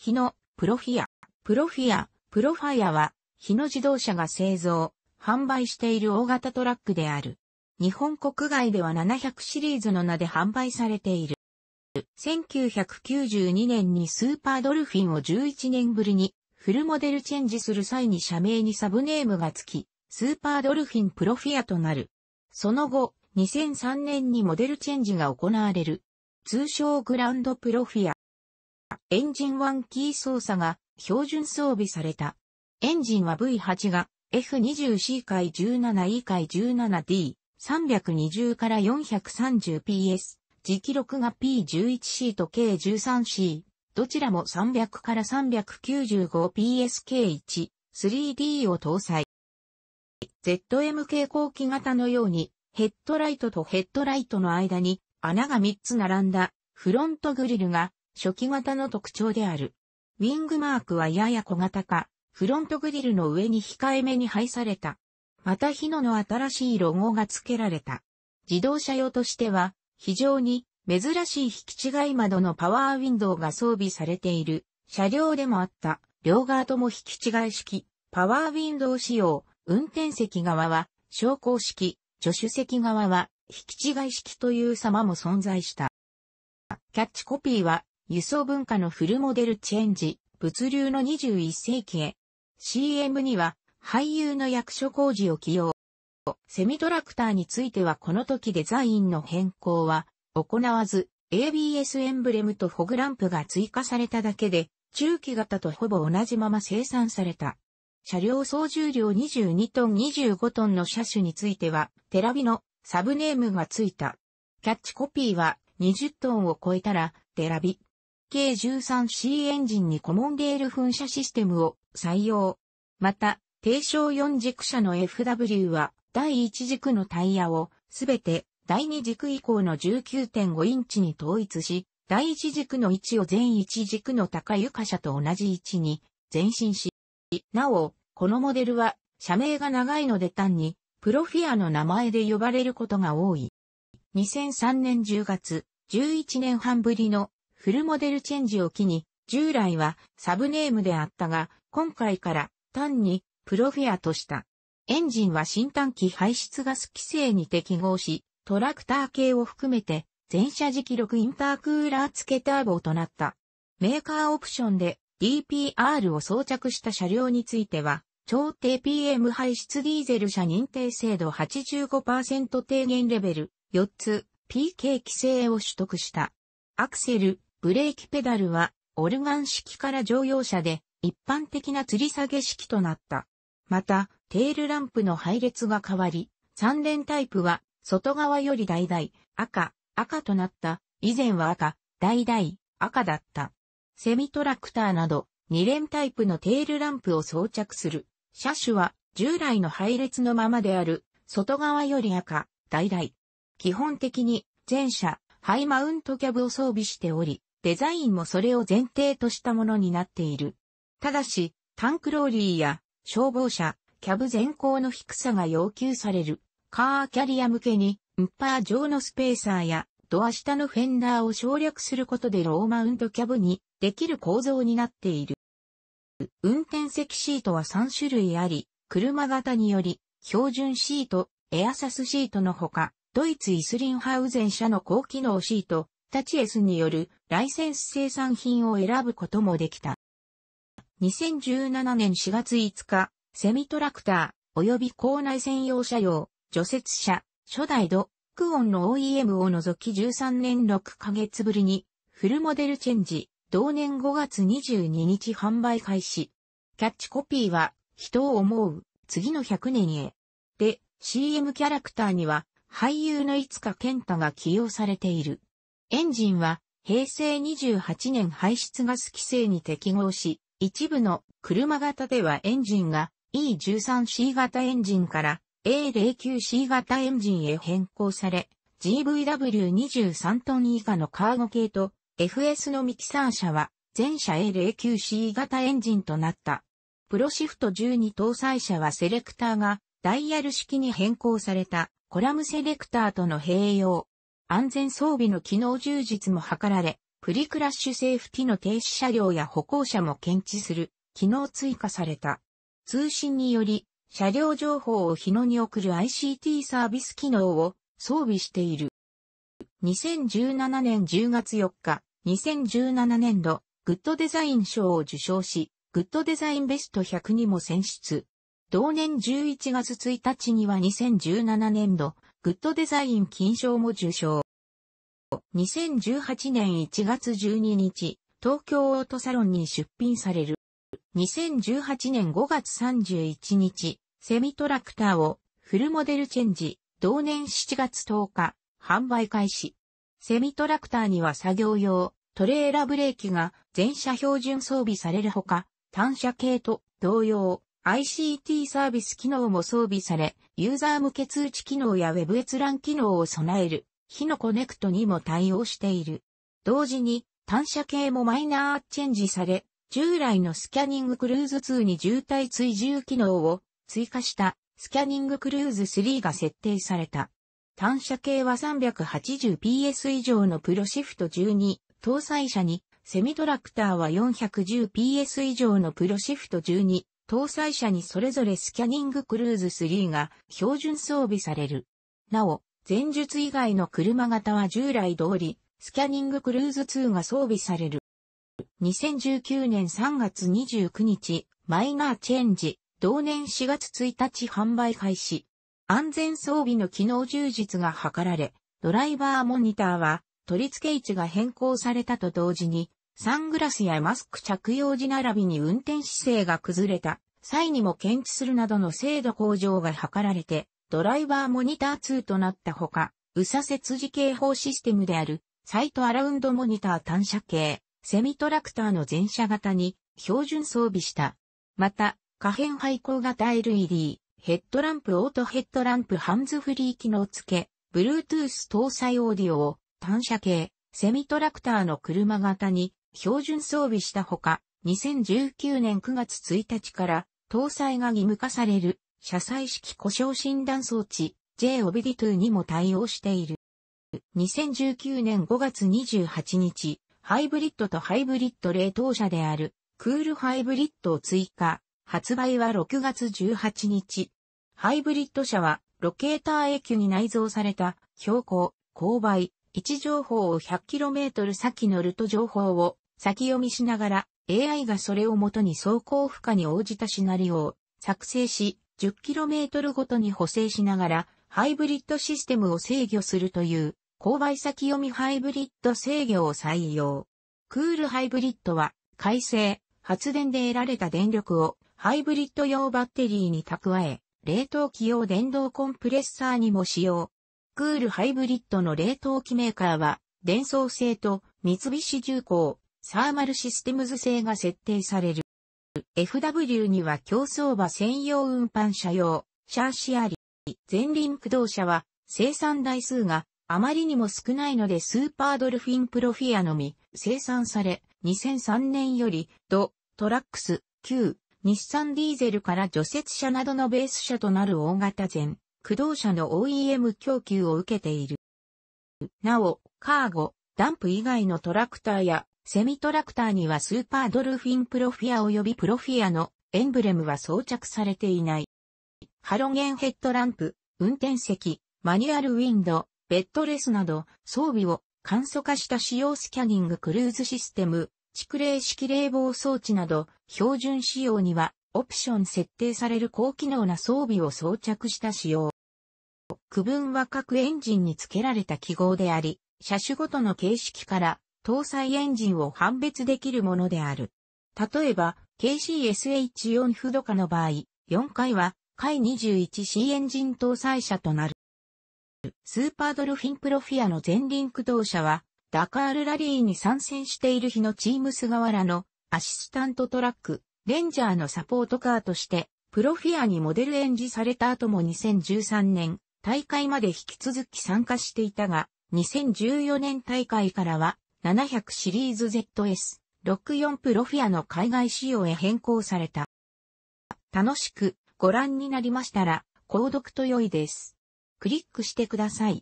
日野、プロフィア。プロフィア、プロファイアは、日野自動車が製造、販売している大型トラックである。日本国外では700シリーズの名で販売されている。1992年にスーパードルフィンを11年ぶりにフルモデルチェンジする際に社名にサブネームがつき、スーパードルフィンプロフィアとなる。その後、2003年にモデルチェンジが行われる。通称グランドプロフィア。エンジン1キー操作が標準装備された。エンジンは V8 が F20C 回 17E 回 17D、320から 430PS、時記録が P11C と K13C、どちらも300から 395PSK1、3D を搭載。ZM k 後期型のように、ヘッドライトとヘッドライトの間に穴が3つ並んだフロントグリルが初期型の特徴である。ウィングマークはやや小型化、フロントグリルの上に控えめに配された。また日野の新しいロゴが付けられた。自動車用としては、非常に珍しい引き違い窓のパワーウィンドウが装備されている車両でもあった。両側とも引き違い式、パワーウィンドウ仕様、運転席側は昇降式、助手席側は引き違い式という様も存在した。キャッチコピーは輸送文化のフルモデルチェンジ、物流の21世紀へ。CM には俳優の役所工事を起用。セミトラクターについてはこの時デザインの変更は行わず ABS エンブレムとフォグランプが追加されただけで中期型とほぼ同じまま生産された。車両総重量22トン25トンの車種についてはテラビのサブネームがついた。キャッチコピーは20トンを超えたらテラビ。K13C エンジンにコモンデール噴射システムを採用。また、低床4軸車の FW は、第1軸のタイヤを、すべて、第2軸以降の19.5インチに統一し、第1軸の位置を全1軸の高床車と同じ位置に前進し、なお、このモデルは、社名が長いので単に、プロフィアの名前で呼ばれることが多い。2003年10月、11年半ぶりのフルモデルチェンジを機に、従来はサブネームであったが、今回から単にプロフィアとした。エンジンは新短機排出ガス規制に適合し、トラクター系を含めて、全車磁気力インタークーラー付けターボとなった。メーカーオプションで DPR を装着した車両については、超低 PM 排出ディーゼル車認定制度85%低減レベル4つ PK 規制を取得した。アクセル、ブレーキペダルはオルガン式から乗用車で一般的な吊り下げ式となった。また、テールランプの配列が変わり、三連タイプは外側より代々赤、赤となった。以前は赤、代々赤だった。セミトラクターなど二連タイプのテールランプを装着する。車種は従来の配列のままである外側より赤、代々。基本的に前車、ハイマウントキャブを装備しており、デザインもそれを前提としたものになっている。ただし、タンクローリーや消防車、キャブ全高の低さが要求される。カーキャリア向けに、ウッパー上のスペーサーやドア下のフェンダーを省略することでローマウントキャブにできる構造になっている。運転席シートは3種類あり、車型により、標準シート、エアサスシートのほか、ドイツイスリンハウゼン社の高機能シート、タチエスによるライセンス生産品を選ぶこともできた。2017年4月5日、セミトラクター、及び校内専用車用、除雪車、初代ド、クオンの OEM を除き13年6ヶ月ぶりに、フルモデルチェンジ、同年5月22日販売開始。キャッチコピーは、人を思う、次の100年へ。で、CM キャラクターには、俳優のいつか健太が起用されている。エンジンは、平成28年排出ガス規制に適合し、一部の車型ではエンジンが E13C 型エンジンから A09C 型エンジンへ変更され、GVW23 トン以下のカーゴ系と FS のミキサー車は全車 A09C 型エンジンとなった。プロシフト12搭載車はセレクターがダイヤル式に変更されたコラムセレクターとの併用。安全装備の機能充実も図られ、プリクラッシュセーフティの停止車両や歩行者も検知する、機能追加された。通信により、車両情報を日野に送る ICT サービス機能を装備している。2017年10月4日、2017年度、グッドデザイン賞を受賞し、グッドデザインベスト100にも選出。同年11月1日には2017年度、グッドデザイン金賞も受賞。2018年1月12日、東京オートサロンに出品される。2018年5月31日、セミトラクターをフルモデルチェンジ、同年7月10日、販売開始。セミトラクターには作業用、トレーラブレーキが全車標準装備されるほか、単車系と同様、ICT サービス機能も装備され、ユーザー向け通知機能や Web 閲覧機能を備える、ヒノコネクトにも対応している。同時に、単車系もマイナーチェンジされ、従来のスキャニングクルーズ2に渋滞追従機能を追加したスキャニングクルーズ3が設定された。単車系は 380PS 以上のプロシフト12搭載車に、セミトラクターは 410PS 以上のプロシフト12搭載車にそれぞれスキャニングクルーズ3が標準装備される。なお、前述以外の車型は従来通り、スキャニングクルーズ2が装備される。2019年3月29日、マイナーチェンジ、同年4月1日販売開始。安全装備の機能充実が図られ、ドライバーモニターは取り付け位置が変更されたと同時に、サングラスやマスク着用時並びに運転姿勢が崩れた際にも検知するなどの精度向上が図られて、ドライバーモニター2となったほか、右左折時警報システムである、サイトアラウンドモニター単車系、セミトラクターの全車型に標準装備した。また、可変配光型 LED、ヘッドランプオートヘッドランプハンズフリー機能付け、Bluetooth 搭載オーディオを単車系、セミトラクターの車型に標準装備したほか、2019年9月1日から搭載が義務化される車載式故障診断装置 J-OBD2 にも対応している。2019年5月28日、ハイブリッドとハイブリッド冷凍車であるクールハイブリッドを追加。発売は6月18日。ハイブリッド車はロケーター駅に内蔵された標高、勾配、位置情報を 100km 先のルート情報を先読みしながら AI がそれをもとに走行負荷に応じたシナリオを作成し 10km ごとに補正しながらハイブリッドシステムを制御するという勾配先読みハイブリッド制御を採用。クールハイブリッドは回生、発電で得られた電力をハイブリッド用バッテリーに蓄え、冷凍機用電動コンプレッサーにも使用。クールハイブリッドの冷凍機メーカーは、電装性と三菱重工、サーマルシステムズ製が設定される。FW には競走馬専用運搬車用、シャーシあり、前輪駆動車は生産台数があまりにも少ないのでスーパードルフィンプロフィアのみ生産され、2003年よりド、トラックス、旧、日産ディーゼルから除雪車などのベース車となる大型前駆動車の OEM 供給を受けている。なお、カーゴ、ダンプ以外のトラクターやセミトラクターにはスーパードルフィンプロフィア及びプロフィアのエンブレムは装着されていない。ハロゲンヘッドランプ、運転席、マニュアルウィンド、ベッドレスなど装備を簡素化した使用スキャニングクルーズシステム、蓄冷式冷房装置など標準仕様にはオプション設定される高機能な装備を装着した仕様。区分は各エンジンに付けられた記号であり、車種ごとの形式から搭載エンジンを判別できるものである。例えば、KCSH4 フド化の場合、4回は、回 21C エンジン搭載車となる。スーパードルフィンプロフィアの前輪駆動車は、ダカールラリーに参戦している日のチーム菅原のアシスタントトラック、レンジャーのサポートカーとして、プロフィアにモデル演示された後も2013年、大会まで引き続き参加していたが、2014年大会からは700シリーズ ZS64 プロフィアの海外仕様へ変更された。楽しくご覧になりましたら、購読と良いです。クリックしてください。